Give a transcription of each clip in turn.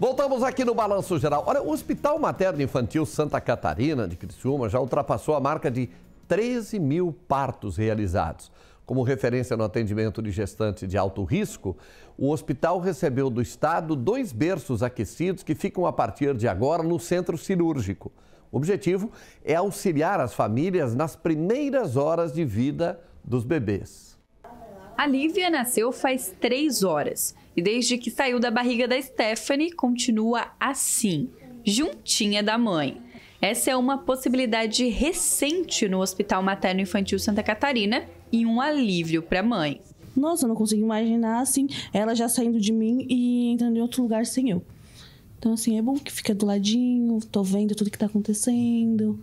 Voltamos aqui no Balanço Geral. Olha, o Hospital Materno Infantil Santa Catarina de Criciúma já ultrapassou a marca de 13 mil partos realizados. Como referência no atendimento de gestantes de alto risco, o hospital recebeu do Estado dois berços aquecidos que ficam a partir de agora no centro cirúrgico. O objetivo é auxiliar as famílias nas primeiras horas de vida dos bebês. A Lívia nasceu faz três horas e desde que saiu da barriga da Stephanie continua assim, juntinha da mãe. Essa é uma possibilidade recente no Hospital Materno Infantil Santa Catarina e um alívio para a mãe. Nossa, eu não consigo imaginar assim, ela já saindo de mim e entrando em outro lugar sem eu. Então, assim, é bom que fica do ladinho, tô vendo tudo que tá acontecendo.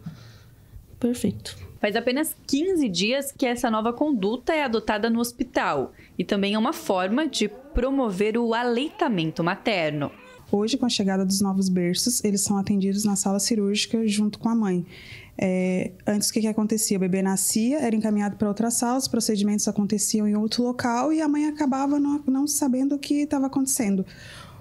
Perfeito. Faz apenas 15 dias que essa nova conduta é adotada no hospital e também é uma forma de promover o aleitamento materno. Hoje, com a chegada dos novos berços, eles são atendidos na sala cirúrgica junto com a mãe. É, antes, o que, que acontecia? O bebê nascia, era encaminhado para outra sala, os procedimentos aconteciam em outro local e a mãe acabava não, não sabendo o que estava acontecendo.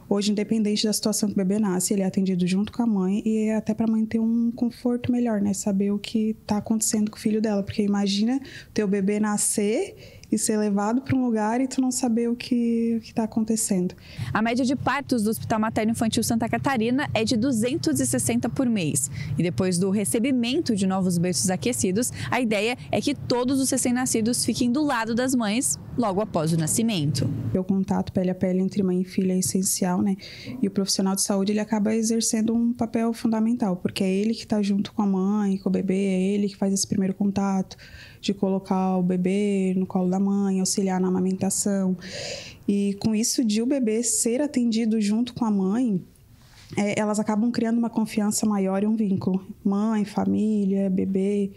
Hoje, independente da situação que o bebê nasce, ele é atendido junto com a mãe e é até para a mãe ter um conforto melhor, né? Saber o que está acontecendo com o filho dela. Porque imagina teu bebê nascer e ser levado para um lugar e tu não saber o que está acontecendo. A média de partos do Hospital Materno Infantil Santa Catarina é de 260 por mês. E depois do recebimento de novos berços aquecidos, a ideia é que todos os recém-nascidos fiquem do lado das mães logo após o nascimento. O contato pele a pele entre mãe e filha é essencial, né? E o profissional de saúde ele acaba exercendo um papel fundamental, porque é ele que está junto com a mãe, com o bebê, é ele que faz esse primeiro contato de colocar o bebê no colo da da mãe, auxiliar na amamentação. E com isso de o bebê ser atendido junto com a mãe, é, elas acabam criando uma confiança maior e um vínculo. Mãe, família, bebê.